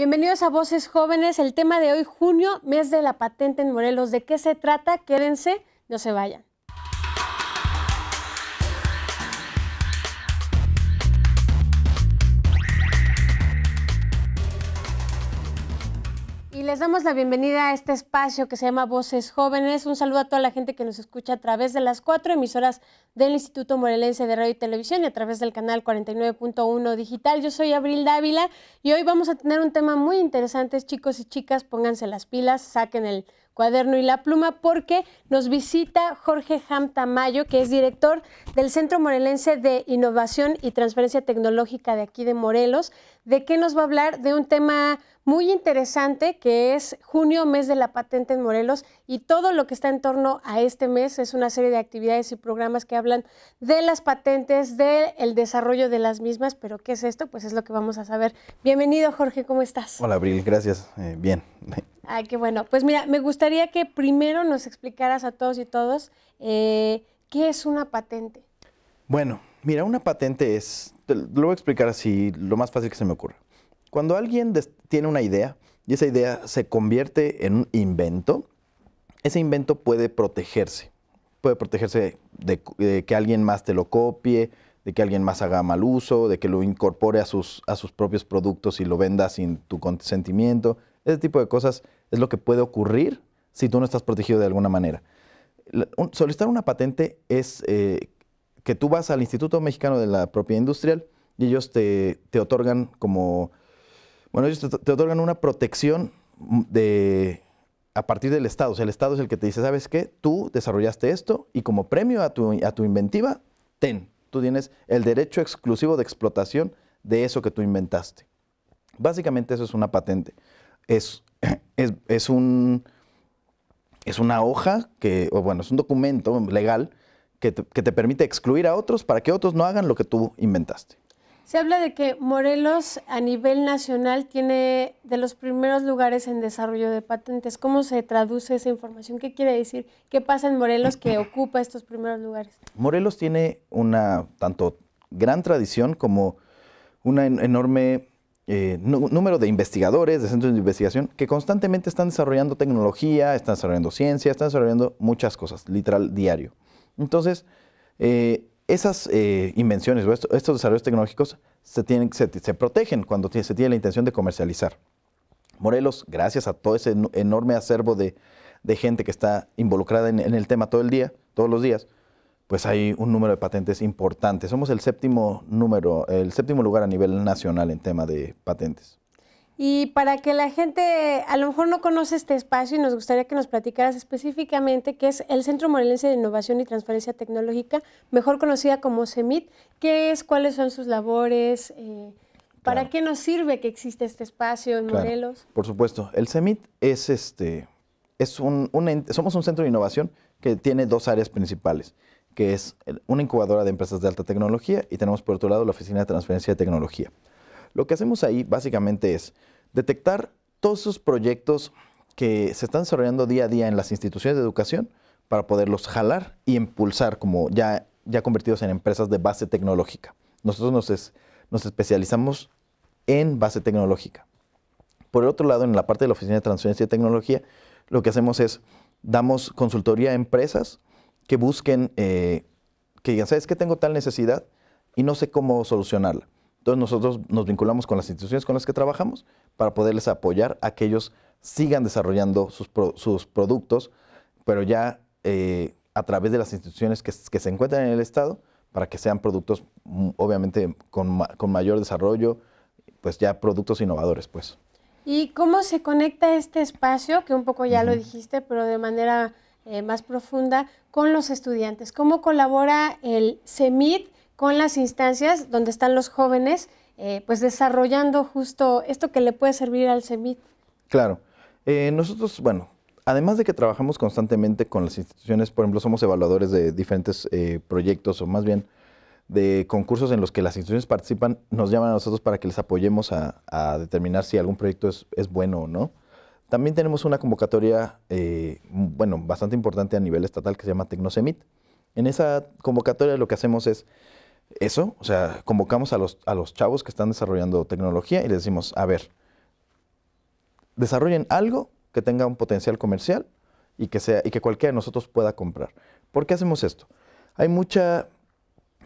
Bienvenidos a Voces Jóvenes. El tema de hoy, junio, mes de la patente en Morelos. ¿De qué se trata? Quédense, no se vayan. Y les damos la bienvenida a este espacio que se llama Voces Jóvenes. Un saludo a toda la gente que nos escucha a través de las cuatro emisoras del Instituto Morelense de Radio y Televisión y a través del canal 49.1 Digital. Yo soy Abril Dávila y hoy vamos a tener un tema muy interesante. Chicos y chicas, pónganse las pilas, saquen el cuaderno y la pluma porque nos visita Jorge Ham Tamayo, que es director del Centro Morelense de Innovación y Transferencia Tecnológica de aquí de Morelos, de que nos va a hablar de un tema muy interesante que es junio, mes de la patente en Morelos y todo lo que está en torno a este mes es una serie de actividades y programas que hablan de las patentes, del desarrollo de las mismas, pero ¿qué es esto? Pues es lo que vamos a saber. Bienvenido Jorge, ¿cómo estás? Hola Abril, gracias. Eh, bien. Ay, qué bueno. Pues mira, me gustaría Quería que primero nos explicaras a todos y todos eh, qué es una patente. Bueno, mira, una patente es, lo voy a explicar así, lo más fácil que se me ocurra. Cuando alguien tiene una idea y esa idea se convierte en un invento, ese invento puede protegerse. Puede protegerse de, de, que alguien más te lo copie, de que alguien más haga mal uso, de que lo incorpore a sus, a sus propios productos y lo venda sin tu consentimiento. Ese tipo de cosas es lo que puede ocurrir si tú no estás protegido de alguna manera. solicitar una patente es eh, que tú vas al Instituto Mexicano de la Propiedad Industrial y ellos te, otorgan como, bueno, ellos te, otorgan una protección de a partir del Estado. O sea, el Estado es el que te dice, ¿sabes qué? Tú desarrollaste esto y como premio a tu, a tu inventiva, ten. Tú tienes el derecho exclusivo de explotación de eso que tú inventaste. Básicamente eso es una patente. es, es un, es una hoja que, o bueno, es un documento legal que te, que te, permite excluir a otros para que otros no hagan lo que tú inventaste. Se habla de que Morelos a nivel nacional tiene de los primeros lugares en desarrollo de patentes. ¿Cómo se traduce esa información? ¿Qué quiere decir? ¿Qué pasa en Morelos que ocupa estos primeros lugares? Morelos tiene una tanto gran tradición como una enorme eh, número de investigadores, de centros de investigación, que constantemente están desarrollando tecnología, están desarrollando ciencia, están desarrollando muchas cosas, literal, diario. Entonces, eh, esas eh, invenciones o estos, desarrollos tecnológicos se, tienen, se, protegen cuando se tiene la intención de comercializar. Morelos, gracias a todo ese enorme acervo de, gente que está involucrada en el tema todo el día, todos los días, pues hay un número de patentes importante. Somos el séptimo número, el séptimo lugar a nivel nacional en tema de patentes. Y para que la gente a lo mejor no conoce este espacio y nos gustaría que nos platicaras específicamente qué es el Centro Morelense de Innovación y Transferencia Tecnológica, mejor conocida como CEMIT, qué es, cuáles son sus labores, eh, para qué nos sirve que existe este espacio en Morelos. Por supuesto, el CEMIT es este, es un, somos un centro de innovación que tiene dos áreas principales que es eh, una incubadora de empresas de alta tecnología, y tenemos por otro lado la Oficina de Transferencia de Tecnología. Lo que hacemos ahí básicamente es detectar todos esos proyectos que se están desarrollando día a día en las instituciones de educación para poderlos jalar y impulsar como ya, ya convertidos en empresas de base tecnológica. Nosotros nos, nos especializamos en base tecnológica. Por el otro lado, en la parte de la Oficina de Transferencia de Tecnología, lo que hacemos es damos consultoría a empresas que busquen, eh, que digan, ¿sabes que Tengo tal necesidad y no sé cómo solucionarla. Entonces nosotros nos vinculamos con las instituciones con las que trabajamos para poderles apoyar a que ellos sigan desarrollando sus, productos, pero ya eh, a través de las instituciones que, se encuentran en el Estado, para que sean productos mm, obviamente con, mayor desarrollo, pues ya productos innovadores. pues. ¿Y cómo se conecta este espacio, que un poco ya lo dijiste, pero de manera eh, más profunda con los estudiantes. ¿Cómo colabora el CEMIT con las instancias donde están los jóvenes, eh, pues desarrollando justo esto que le puede servir al CEMIT? Claro. Eh, nosotros, bueno, además de que trabajamos constantemente con las instituciones, por ejemplo, somos evaluadores de diferentes proyectos o más bien de concursos en los que las instituciones participan, nos llaman a nosotros para que les apoyemos a, determinar si algún proyecto es bueno o no. También tenemos una convocatoria, eh, bueno, bastante importante a nivel estatal que se llama Tecnosemit. En esa convocatoria lo que hacemos es eso, o sea, convocamos a los, chavos que están desarrollando tecnología y les decimos, a ver, desarrollen algo que tenga un potencial comercial y que, sea, y que cualquiera de nosotros pueda comprar. ¿Por qué hacemos esto? Hay mucha,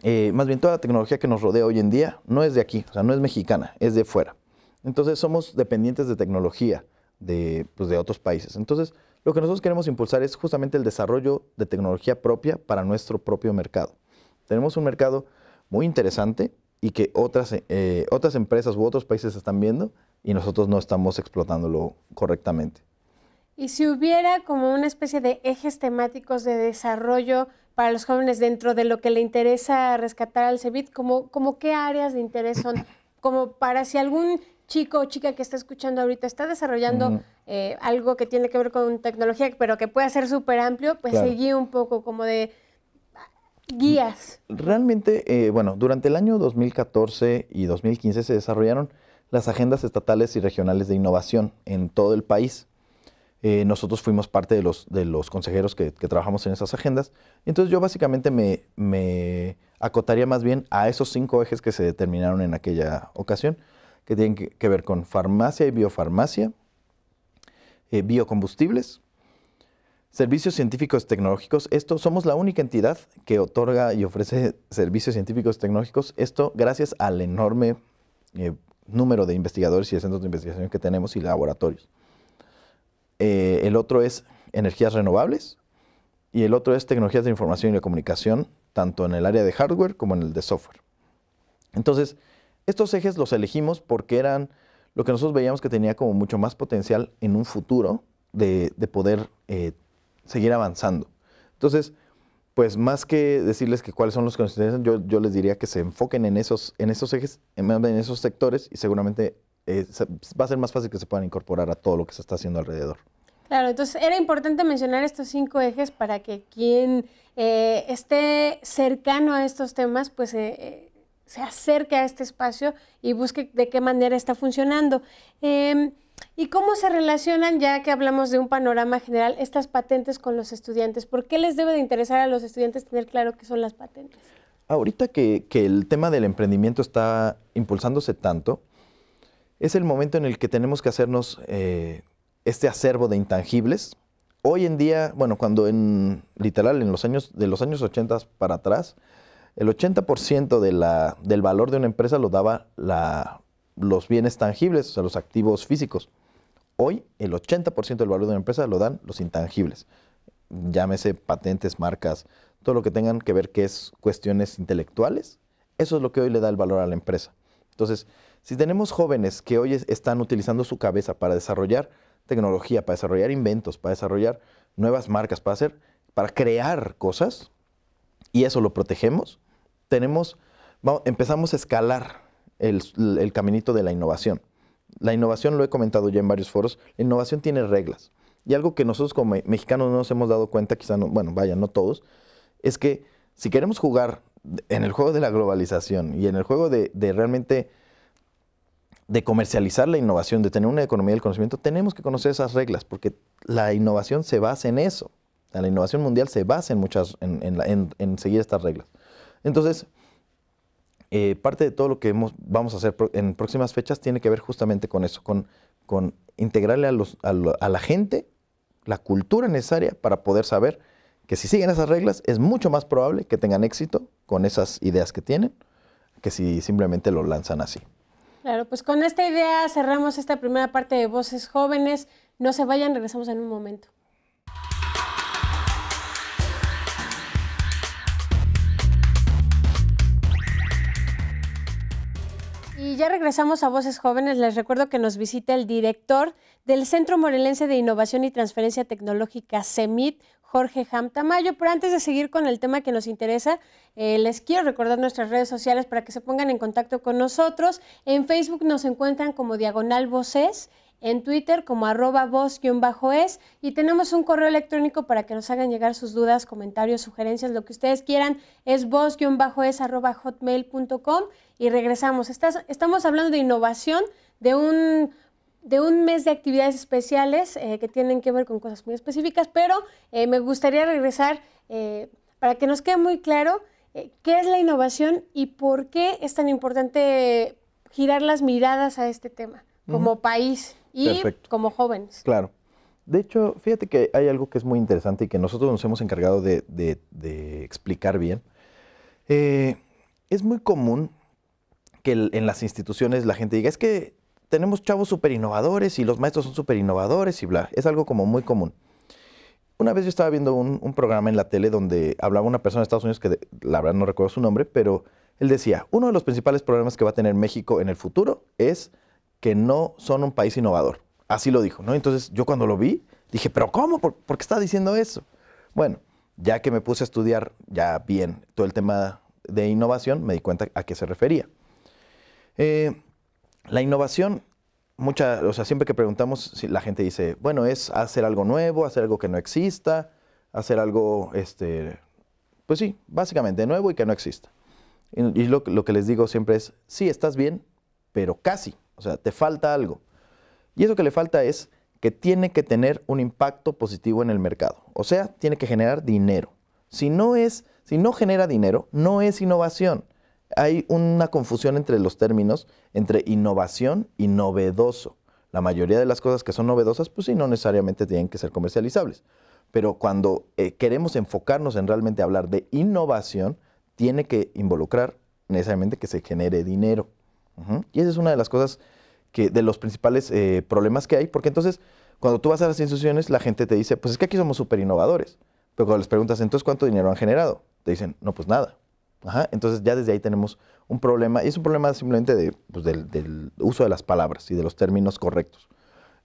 eh, más bien toda la tecnología que nos rodea hoy en día no es de aquí, o sea, no es mexicana, es de fuera. Entonces somos dependientes de tecnología de, pues, de otros países. Entonces, lo que nosotros queremos impulsar es justamente el desarrollo de tecnología propia para nuestro propio mercado. Tenemos un mercado muy interesante y que otras, eh, otras empresas u otros países están viendo y nosotros no estamos explotándolo correctamente. Y si hubiera como una especie de ejes temáticos de desarrollo para los jóvenes dentro de lo que le interesa rescatar al CEBIT, como, como qué áreas de interés son, como para si algún chico o chica que está escuchando ahorita está desarrollando eh, algo que tiene que ver con tecnología, pero que puede ser súper amplio, pues seguí un poco como de ah, guías. Realmente, eh, bueno, durante el año 2014 y 2015 se desarrollaron las agendas estatales y regionales de innovación en todo el país. Eh, nosotros fuimos parte de los, consejeros que, trabajamos en esas agendas. Entonces yo básicamente me, acotaría más bien a esos cinco ejes que se determinaron en aquella ocasión que tienen que ver con farmacia y biofarmacia, eh, biocombustibles, servicios científicos tecnológicos. Esto somos la única entidad que otorga y ofrece servicios científicos tecnológicos. Esto gracias al enorme eh, número de investigadores y de centros de investigación que tenemos y laboratorios. Eh, el otro es energías renovables y el otro es tecnologías de información y de comunicación, tanto en el área de hardware como en el de software. Entonces, estos ejes los elegimos porque eran lo que nosotros veíamos que tenía como mucho más potencial en un futuro de, poder eh, seguir avanzando. Entonces, pues más que decirles que cuáles son los que nos interesan, yo, les diría que se enfoquen en esos, en ejes, en, esos sectores y seguramente eh, va a ser más fácil que se puedan incorporar a todo lo que se está haciendo alrededor. Claro, entonces era importante mencionar estos cinco ejes para que quien eh, esté cercano a estos temas, pues se acerque a este espacio y busque de qué manera está funcionando. Em, ¿Y cómo se relacionan, ya que hablamos de un panorama general, estas patentes con los estudiantes? ¿Por qué les debe de interesar a los estudiantes tener claro qué son las patentes? Ahorita que, el tema del emprendimiento está impulsándose tanto, es el momento en el que tenemos que hacernos eh, este acervo de intangibles. Hoy en día, bueno, cuando en literal en los años de los años 80 para atrás, el 80% del valor de una empresa lo daba los bienes tangibles, o sea, los activos físicos. Hoy el 80% del valor de una empresa lo dan los intangibles. Llámese patentes, marcas, todo lo que tengan que ver que es cuestiones intelectuales. Eso es lo que hoy le da el valor a la empresa. Entonces, si tenemos jóvenes que hoy están utilizando su cabeza para desarrollar tecnología, para desarrollar inventos, para desarrollar nuevas marcas, para hacer, para crear cosas, y eso lo protegemos, tenemos, empezamos a escalar el, caminito de la innovación. La innovación, lo he comentado ya en varios foros, la innovación tiene reglas. Y algo que nosotros como mexicanos no nos hemos dado cuenta, quizás, no, bueno, vaya, no todos, es que si queremos jugar en el juego de la globalización y en el juego de, realmente de comercializar la innovación, de tener una economía del conocimiento, tenemos que conocer esas reglas, porque la innovación se basa en eso. la innovación mundial se basa en, muchas, en seguir estas reglas. Entonces, eh, parte de todo lo que vamos a hacer en próximas fechas tiene que ver justamente con eso, con, integrarle a, a la gente la cultura necesaria para poder saber que si siguen esas reglas es mucho más probable que tengan éxito con esas ideas que tienen que si simplemente lo lanzan así. Claro, pues con esta idea cerramos esta primera parte de Voces Jóvenes. No se vayan, regresamos en un momento. Y ya regresamos a Voces Jóvenes. Les recuerdo que nos visita el director del Centro Morelense de Innovación y Transferencia Tecnológica, CEMIT, Jorge Hamtamayo. Pero antes de seguir con el tema que nos interesa, eh, les quiero recordar nuestras redes sociales para que se pongan en contacto con nosotros. En Facebook nos encuentran como Diagonal Voces en Twitter como arroba voz-es y tenemos un correo electrónico para que nos hagan llegar sus dudas, comentarios, sugerencias, lo que ustedes quieran es voz-es arroba hotmail.com y regresamos. estamos hablando de innovación, de un, de un mes de actividades especiales eh, que tienen que ver con cosas muy específicas, pero eh, me gustaría regresar eh, para que nos quede muy claro qué es la innovación y por qué es tan importante girar las miradas a este tema como país. Y como jóvenes. Claro. De hecho, fíjate que hay algo que es muy interesante y que nosotros nos hemos encargado de, explicar bien. Eh, es muy común que en las instituciones la gente diga, es que tenemos chavos súper innovadores y los maestros son súper innovadores y bla. Es algo como muy común. Una vez yo estaba viendo un, programa en la tele donde hablaba una persona de Estados Unidos que la verdad no recuerdo su nombre, pero él decía, uno de los principales problemas que va a tener México en el futuro es que no son un país innovador. Así lo dijo, ¿no? Entonces yo cuando lo vi, dije, pero ¿cómo? ¿Por, qué está diciendo eso? Bueno, ya que me puse a estudiar ya bien todo el tema de innovación, me di cuenta a qué se refería. Eh, la innovación, muchas, o sea, siempre que preguntamos, la gente dice, bueno, es hacer algo nuevo, hacer algo que no exista, hacer algo, este, pues sí, básicamente nuevo y que no exista. Y, lo, lo que les digo siempre es, sí, estás bien, pero casi. O sea, te falta algo. Y eso que le falta es que tiene que tener un impacto positivo en el mercado. O sea, tiene que generar dinero. Si no es, si no genera dinero, no es innovación. Hay una confusión entre los términos, entre innovación y novedoso. La mayoría de las cosas que son novedosas, pues sí, no necesariamente tienen que ser comercializables. Pero cuando eh, queremos enfocarnos en realmente hablar de innovación, tiene que involucrar necesariamente que se genere dinero. Y esa es una de las cosas que, de los principales eh, problemas que hay, porque entonces cuando tú vas a las instituciones, la gente te dice, pues es que aquí somos súper innovadores. Pero cuando les preguntas, entonces, ¿cuánto dinero han generado? Te dicen, no, pues nada. Entonces ya desde ahí tenemos un problema, y es un problema simplemente pues, del, uso de las palabras y de los términos correctos.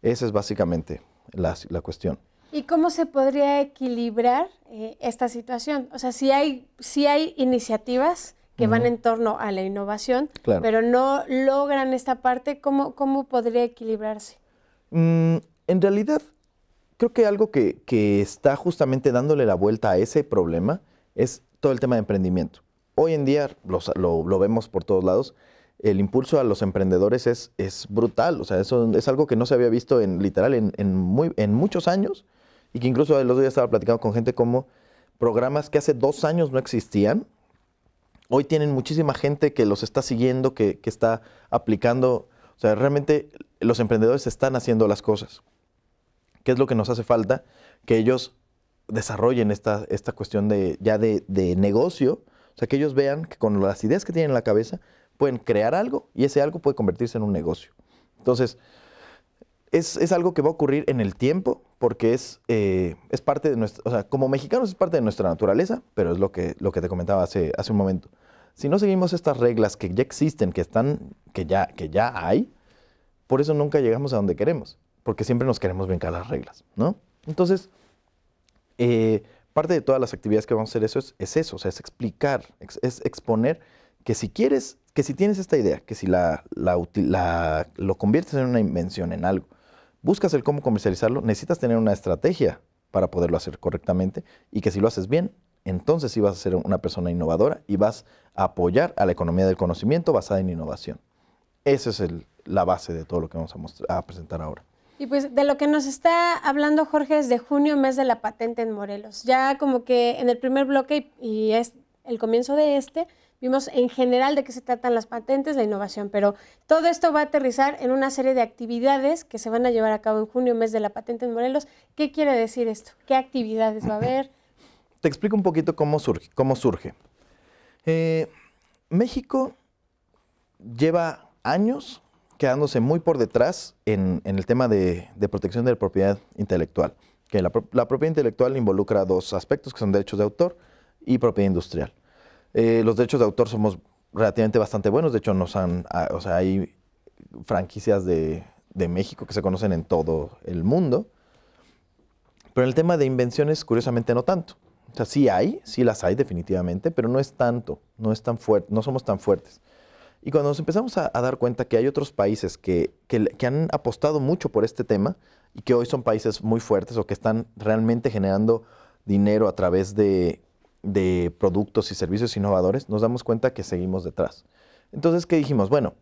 Esa es básicamente la, cuestión. ¿Y cómo se podría equilibrar eh, esta situación? O sea, si si hay iniciativas, que van en torno a la innovación, pero no logran esta parte, ¿cómo, cómo podría equilibrarse? Mm, en realidad, creo que algo que, está justamente dándole la vuelta a ese problema es todo el tema de emprendimiento. Hoy en día lo, vemos por todos lados. El impulso a los emprendedores es, es brutal, o sea, eso es algo que no se había visto en literal en, muy, en muchos años y que incluso el otro día estaba platicando con gente como programas que hace dos años no existían, hoy tienen muchísima gente que los está siguiendo, que, está aplicando. O sea, realmente los emprendedores están haciendo las cosas. ¿Qué es lo que nos hace falta? Que ellos desarrollen esta, cuestión de, ya de, negocio. O sea, que ellos vean que con las ideas que tienen en la cabeza pueden crear algo y ese algo puede convertirse en un negocio. Entonces, es, algo que va a ocurrir en el tiempo porque es, eh, es parte de nuestra, o sea, como mexicanos es parte de nuestra naturaleza, pero es lo que, lo que te comentaba hace, hace un momento si no seguimos estas reglas que ya existen, que, están, que, ya, que ya hay, por eso nunca llegamos a donde queremos, porque siempre nos queremos brincar las reglas, ¿no? Entonces, eh, parte de todas las actividades que vamos a hacer eso es, eso, o sea, es explicar, es, exponer que si quieres, que si tienes esta idea, que si la, lo conviertes en una invención, en algo, buscas el cómo comercializarlo, necesitas tener una estrategia para poderlo hacer correctamente y que si lo haces bien, entonces sí vas a ser una persona innovadora y vas a apoyar a la economía del conocimiento basada en innovación. Esa es la base de todo lo que vamos a, presentar ahora. Y pues de lo que nos está hablando Jorge es de junio, mes de la patente en Morelos. Ya como que en el primer bloque y es el comienzo de este, vimos en general de qué se tratan las patentes, la innovación, pero todo esto va a aterrizar en una serie de actividades que se van a llevar a cabo en junio, mes de la patente en Morelos. ¿Qué quiere decir esto? ¿Qué actividades va a haber? Te explico un poquito cómo surge. Eh, México lleva años quedándose muy por detrás en, el tema de, protección de la propiedad intelectual. Que la, propiedad intelectual involucra dos aspectos, que son derechos de autor y propiedad industrial. Eh, los derechos de autor somos relativamente bastante buenos, de hecho nos han, hay franquicias de, de México que se conocen en todo el mundo. Pero en el tema de invenciones, curiosamente, no tanto. O sea, sí hay, sí las hay definitivamente, pero no es tanto, no es tan fuerte, no somos tan fuertes. Y cuando nos empezamos a, dar cuenta que hay otros países que, han apostado mucho por este tema y que hoy son países muy fuertes o que están realmente generando dinero a través de, productos y servicios innovadores, nos damos cuenta que seguimos detrás. Entonces, ¿qué dijimos? Bueno,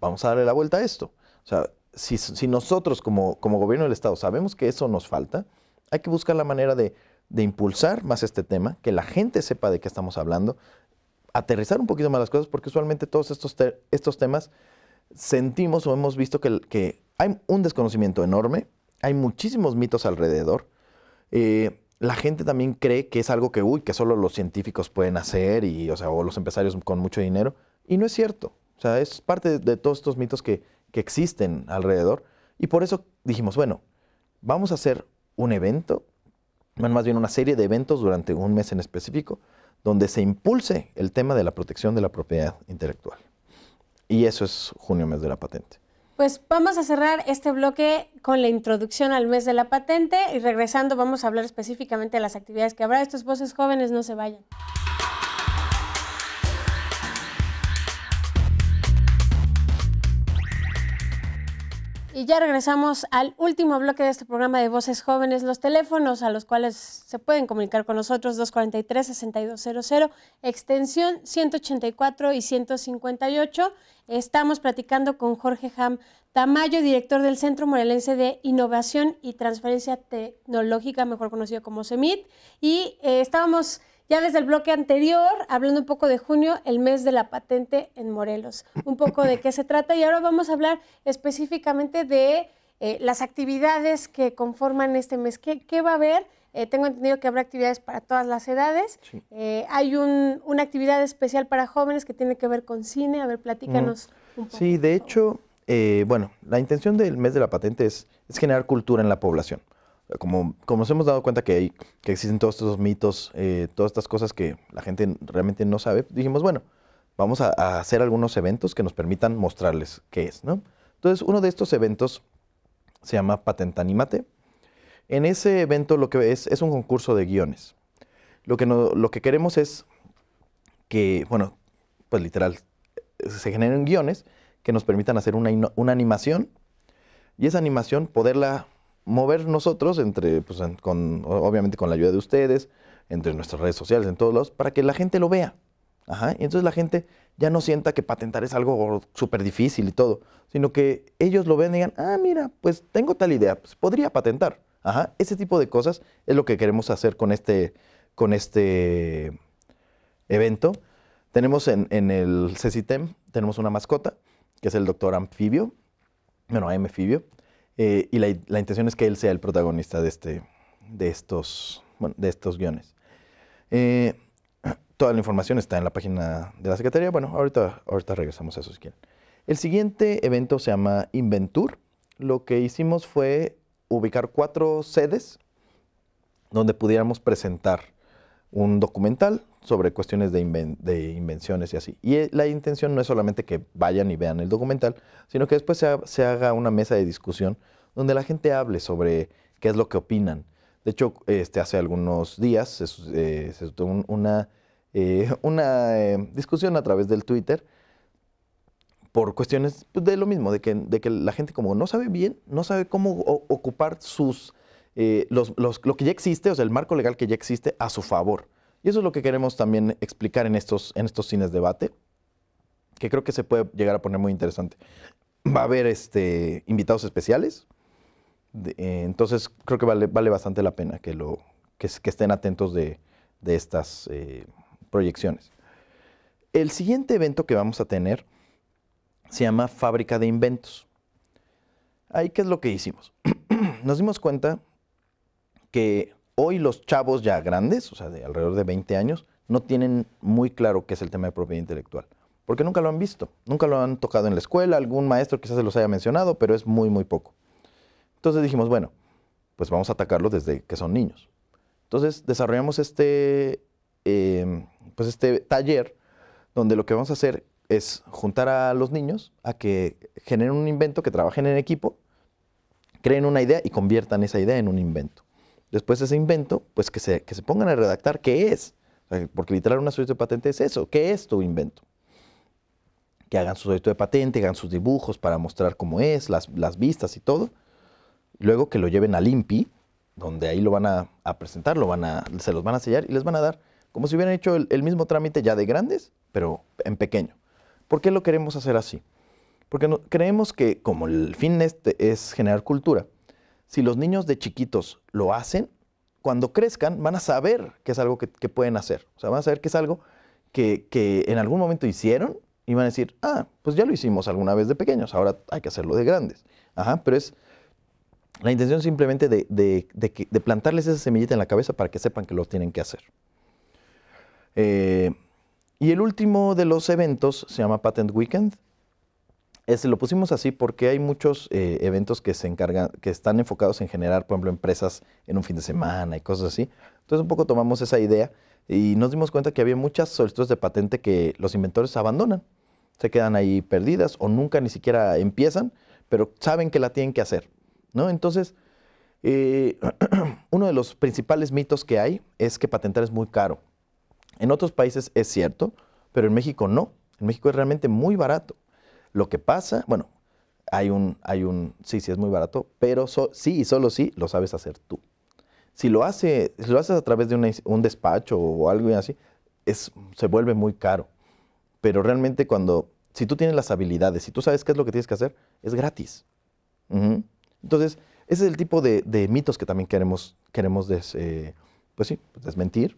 vamos a darle la vuelta a esto. O sea, si, si nosotros como, como gobierno del Estado sabemos que eso nos falta, hay que buscar la manera de de impulsar más este tema, que la gente sepa de qué estamos hablando, aterrizar un poquito más las cosas, porque usualmente todos estos, estos temas sentimos o hemos visto que, que, hay un desconocimiento enorme, hay muchísimos mitos alrededor. Eh, la gente también cree que es algo que, uy, que solo los científicos pueden hacer y, o sea, o los empresarios con mucho dinero. Y no es cierto. O sea, es parte de, todos estos mitos que, que existen alrededor. Y por eso dijimos, bueno, vamos a hacer un evento más bien una serie de eventos durante un mes en específico, donde se impulse el tema de la protección de la propiedad intelectual. Y eso es junio, mes de la patente. Pues vamos a cerrar este bloque con la introducción al mes de la patente y regresando vamos a hablar específicamente de las actividades que habrá. Estos voces jóvenes no se vayan. Y ya regresamos al último bloque de este programa de Voces Jóvenes, los teléfonos a los cuales se pueden comunicar con nosotros, 243-6200, extensión 184 y 158. Estamos platicando con Jorge Ham Tamayo, director del Centro Morelense de Innovación y Transferencia Tecnológica, mejor conocido como CEMIT. Y eh, estábamos ya desde el bloque anterior, hablando un poco de junio, el mes de la patente en Morelos, un poco de qué se trata y ahora vamos a hablar específicamente de eh, las actividades que conforman este mes. ¿Qué, va a haber? Eh, tengo entendido que habrá actividades para todas las edades. Eh, hay una actividad especial para jóvenes que tiene que ver con cine. A ver, platícanos mm. un poco. Sí, de hecho, bueno, la intención del mes de la patente es generar cultura en la población como, nos hemos dado cuenta que, hay, que existen todos estos mitos, eh, todas estas cosas que la gente realmente no sabe, dijimos, bueno, vamos a, hacer algunos eventos que nos permitan mostrarles qué es, ¿no? Entonces, uno de estos eventos se llama Animate. En ese evento lo que es es un concurso de guiones. Lo que, lo que queremos es que, bueno, pues literal, se generen guiones que nos permitan hacer una, una animación y esa animación poderla mover nosotros entre, pues, con, obviamente con la ayuda de ustedes, entre nuestras redes sociales, en todos lados, para que la gente lo vea. Y entonces la gente ya no sienta que patentar es algo súper difícil y todo, sino que ellos lo ven y digan, ah, mira, pues tengo tal idea, pues podría patentar. Ajá. Ese tipo de cosas es lo que queremos hacer con este, con este evento. Tenemos en, el CECITEM, tenemos una mascota, que es el doctor anfibio, bueno, amfibio eh, y la, intención es que él sea el protagonista de, este, de, estos, de estos guiones. Eh, toda la información está en la página de la Secretaría. Bueno, ahorita, ahorita regresamos a eso si quieren. El siguiente evento se llama Inventur. Lo que hicimos fue ubicar cuatro sedes donde pudiéramos presentar un documental, sobre cuestiones de, invenciones y así. Y eh, la intención no es solamente que vayan y vean el documental, sino que después se, haga una mesa de discusión donde la gente hable sobre qué es lo que opinan. De hecho, este, hace algunos días se, tuvo eh, una, eh, una discusión a través del Twitter por cuestiones pues, de lo mismo, de que, de que la gente como no sabe bien, no sabe cómo ocupar sus, los, los, lo que ya existe, o sea, el marco legal que ya existe a su favor. Y eso es lo que queremos también explicar en estos, en estos cines debate, que creo que se puede llegar a poner muy interesante. Va a haber este, invitados especiales, eh, entonces creo que vale, vale bastante la pena que, lo, estén atentos de, estas eh, proyecciones. El siguiente evento que vamos a tener se llama Fábrica de Inventos. Ahí, ¿qué es lo que hicimos? Nos dimos cuenta que hoy los chavos ya grandes, o sea, de alrededor de 20 años, no tienen muy claro qué es el tema de propiedad intelectual, porque nunca lo han visto, nunca lo han tocado en la escuela, algún maestro quizás se los haya mencionado, pero es muy, muy poco. Entonces dijimos, bueno, pues vamos a atacarlo desde que son niños. Entonces desarrollamos este, eh, pues este taller donde lo que vamos a hacer es juntar a los niños a que generen un invento, que trabajen en equipo, creen una idea y conviertan esa idea en un invento después de ese invento, pues que se, pongan a redactar qué es. porque literal una solicitud de patente es eso, ¿qué es tu invento? Que hagan su solicitud de patente, hagan sus dibujos para mostrar cómo es, las, vistas y todo. Luego que lo lleven al INPI, donde ahí lo van a, a presentar, van se los van a sellar y les van a dar como si hubieran hecho el, mismo trámite ya de grandes, pero en pequeño. ¿Por qué lo queremos hacer así? Porque creemos que como el fin este es generar cultura, si los niños de chiquitos lo hacen, cuando crezcan van a saber que es algo que, pueden hacer. O sea, van a saber que es algo que, en algún momento hicieron y van a decir, ah, pues ya lo hicimos alguna vez de pequeños, ahora hay que hacerlo de grandes. Ajá, pero es la intención simplemente de, plantarles esa semillita en la cabeza para que sepan que lo tienen que hacer. Eh, y el último de los eventos se llama Patent Weekend. Se lo pusimos así porque hay muchos eh, eventos que se encargan, que están enfocados en generar, por ejemplo, empresas en un fin de semana y cosas así. Entonces un poco tomamos esa idea y nos dimos cuenta que había muchas solicitudes de patente que los inventores abandonan. Se quedan ahí perdidas o nunca ni siquiera empiezan, pero saben que la tienen que hacer. ¿no? Entonces, eh, uno de los principales mitos que hay es que patentar es muy caro. En otros países es cierto, pero en México no. En México es realmente muy barato. Lo que pasa, bueno, hay un, hay un, sí, sí, es muy barato, pero sí y solo sí lo sabes hacer tú. Si lo, hace, lo haces a través de un despacho o algo así, es, se vuelve muy caro. Pero realmente cuando, si tú tienes las habilidades, si tú sabes qué es lo que tienes que hacer, es gratis. Entonces, ese es el tipo de, mitos que también queremos, queremos eh, pues sí, desmentir,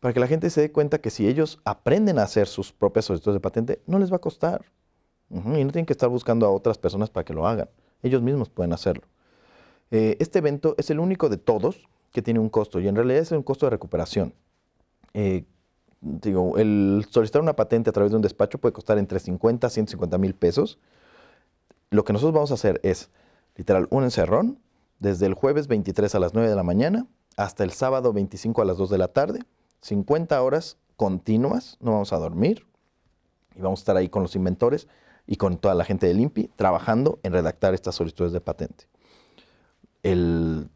para que la gente se dé cuenta que si ellos aprenden a hacer sus propias solicitudes de patente, no les va a costar. Y no tienen que estar buscando a otras personas para que lo hagan. Ellos mismos pueden hacerlo. Eh, este evento es el único de todos que tiene un costo y en realidad es un costo de recuperación. Eh, digo, el solicitar una patente a través de un despacho puede costar entre 50 a 150 mil pesos. Lo que nosotros vamos a hacer es, literal, un encerrón desde el jueves 23 a las 9 de la mañana hasta el sábado 25 a las 2 de la tarde, 50 horas continuas, no vamos a dormir y vamos a estar ahí con los inventores y con toda la gente del INPI trabajando en redactar estas solicitudes de patente.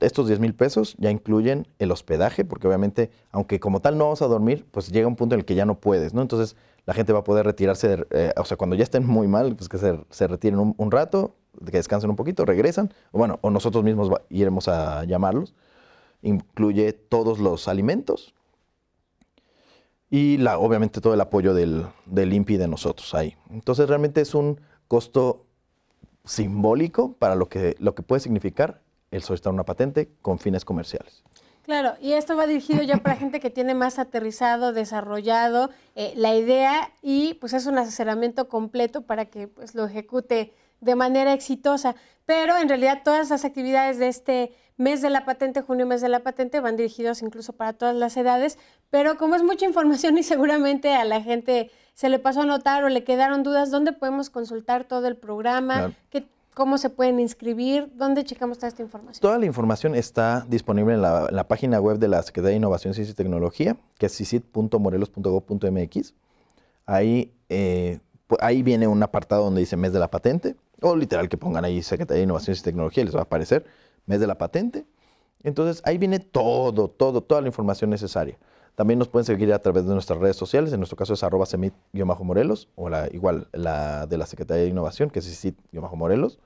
estos 10 mil pesos ya incluyen el hospedaje, porque obviamente, aunque como tal no vamos a dormir, pues llega un punto en el que ya no puedes, ¿no? Entonces la gente va a poder retirarse, eh, o sea, cuando ya estén muy mal, pues que se, retiren un, rato, que descansen un poquito, regresan, o bueno, o nosotros mismos iremos a llamarlos. Incluye todos los alimentos, y la, obviamente todo el apoyo del, del INPI de nosotros ahí. Entonces realmente es un costo simbólico para lo que, lo que puede significar el solicitar una patente con fines comerciales. Claro, y esto va dirigido ya para gente que tiene más aterrizado, desarrollado eh, la idea y pues es un asesoramiento completo para que pues, lo ejecute de manera exitosa. Pero en realidad todas las actividades de este mes de la patente, junio mes de la patente, van dirigidos incluso para todas las edades. Pero como es mucha información y seguramente a la gente se le pasó a notar o le quedaron dudas, ¿dónde podemos consultar todo el programa? ¿Cómo se pueden inscribir? ¿Dónde checamos toda esta información? Toda la información está disponible en la, página web de la Secretaría de Innovación, Ciencia y Tecnología, que es cicit.morelos.gov.mx. Eh, ahí viene un apartado donde dice mes de la patente o literal que pongan ahí Secretaría de Innovación y Tecnología, les va a aparecer, mes de la patente. Entonces ahí viene todo, todo, toda la información necesaria. También nos pueden seguir a través de nuestras redes sociales, en nuestro caso es arroba semit-morelos, o la, igual la de la Secretaría de Innovación, que es CICIT-morelos.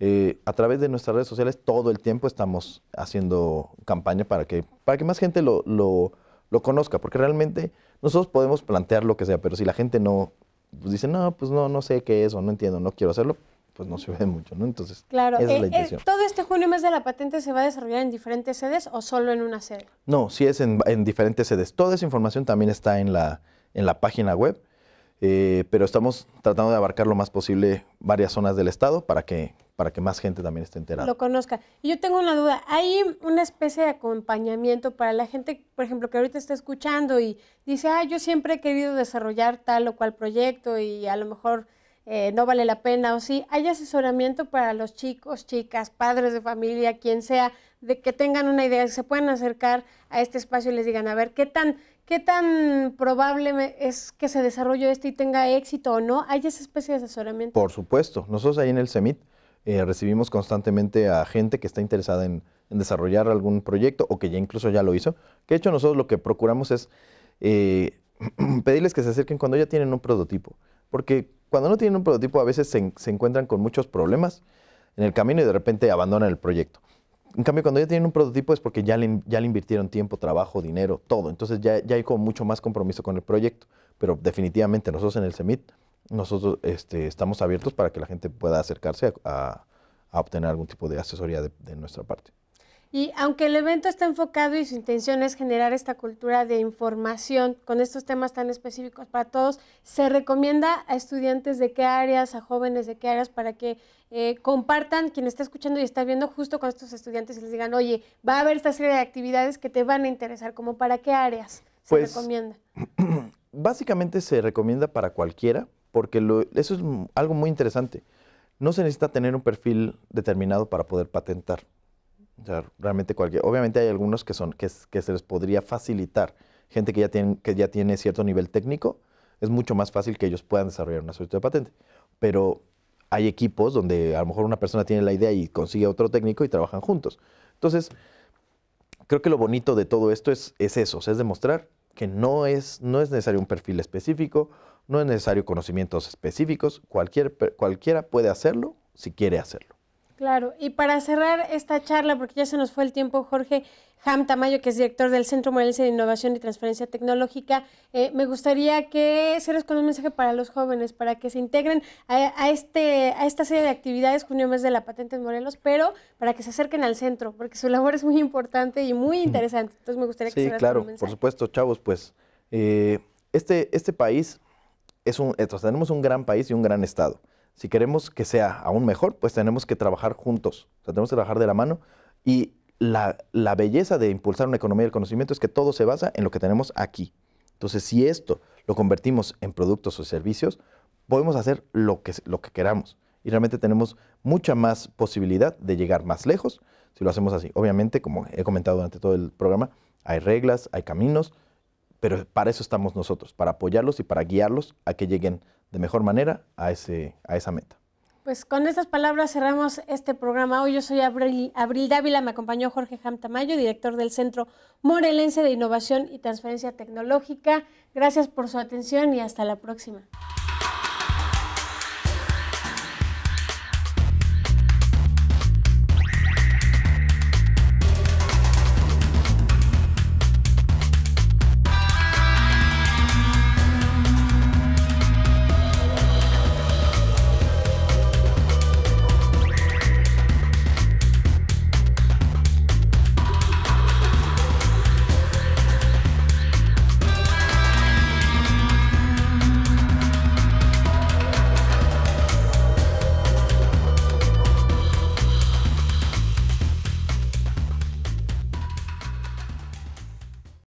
Eh, a través de nuestras redes sociales todo el tiempo estamos haciendo campaña para que, para que más gente lo, lo, lo conozca, porque realmente nosotros podemos plantear lo que sea, pero si la gente no pues dice, no, pues no, no sé qué es o no entiendo, no quiero hacerlo, pues no se ve mucho, ¿no? Entonces, claro, es eh, la eh, intención. ¿Todo este junio mes de la patente se va a desarrollar en diferentes sedes o solo en una sede? No, sí es en, diferentes sedes. Toda esa información también está en la, en la página web, eh, pero estamos tratando de abarcar lo más posible varias zonas del estado para que, para que más gente también esté enterada. Lo conozca. Y yo tengo una duda, ¿hay una especie de acompañamiento para la gente, por ejemplo, que ahorita está escuchando y dice, ah, yo siempre he querido desarrollar tal o cual proyecto y a lo mejor eh, no vale la pena o sí, hay asesoramiento para los chicos, chicas, padres de familia, quien sea, de que tengan una idea, se puedan acercar a este espacio y les digan, a ver, ¿qué tan, qué tan probable es que se desarrolle esto y tenga éxito o no? ¿Hay esa especie de asesoramiento? Por supuesto, nosotros ahí en el CEMIT eh, recibimos constantemente a gente que está interesada en, desarrollar algún proyecto o que ya incluso ya lo hizo, que de hecho nosotros lo que procuramos es... Eh, pedirles que se acerquen cuando ya tienen un prototipo, porque cuando no tienen un prototipo a veces se, encuentran con muchos problemas en el camino y de repente abandonan el proyecto. En cambio, cuando ya tienen un prototipo es porque ya le, ya invirtieron tiempo, trabajo, dinero, todo. Entonces ya, ya hay como mucho más compromiso con el proyecto. Pero definitivamente nosotros en el CEMIT, nosotros este, estamos abiertos para que la gente pueda acercarse a, obtener algún tipo de asesoría de nuestra parte. Y aunque el evento está enfocado y su intención es generar esta cultura de información con estos temas tan específicos para todos, se recomienda a estudiantes de qué áreas, a jóvenes de qué áreas, para que eh, compartan, quien está escuchando y está viendo justo con estos estudiantes y les digan, oye, va a haber esta serie de actividades que te van a interesar, como para qué áreas se pues, recomienda. Básicamente se recomienda para cualquiera, porque eso es algo muy interesante. No se necesita tener un perfil determinado para poder patentar realmente cualquier. Obviamente hay algunos que son que, que se les podría facilitar. Gente que ya, tiene, que ya tiene cierto nivel técnico, es mucho más fácil que ellos puedan desarrollar una solicitud de patente. Pero hay equipos donde a lo mejor una persona tiene la idea y consigue otro técnico y trabajan juntos. Entonces, creo que lo bonito de todo esto es, eso, es demostrar que no es, no es necesario un perfil específico, no es necesario conocimientos específicos, cualquier, cualquiera puede hacerlo si quiere hacerlo. Claro, y para cerrar esta charla, porque ya se nos fue el tiempo, Jorge Ham Tamayo, que es director del Centro Morelense de Innovación y Transferencia Tecnológica, eh, me gustaría que cierres con un mensaje para los jóvenes, para que se integren a, este, a esta serie de actividades, junio mes de la patente en Morelos, pero para que se acerquen al centro, porque su labor es muy importante y muy interesante. Entonces me gustaría que sí, claro, por supuesto, chavos, pues eh, este, este país, es un, eh, tenemos un gran país y un gran estado. Si queremos que sea aún mejor, pues tenemos que trabajar juntos, tenemos que trabajar de la mano. Y la, belleza de impulsar una economía del conocimiento es que todo se basa en lo que tenemos aquí. Entonces, si esto lo convertimos en productos o servicios, podemos hacer lo que, lo que queramos. Y realmente tenemos mucha más posibilidad de llegar más lejos si lo hacemos así. Obviamente, como he comentado durante todo el programa, hay reglas, hay caminos, pero para eso estamos nosotros, para apoyarlos y para guiarlos a que lleguen de mejor manera a, ese, a esa meta. Pues con estas palabras cerramos este programa. Hoy yo soy Abril, Abril Dávila, me acompañó Jorge Hamtamayo, director del Centro Morelense de Innovación y Transferencia Tecnológica. Gracias por su atención y hasta la próxima.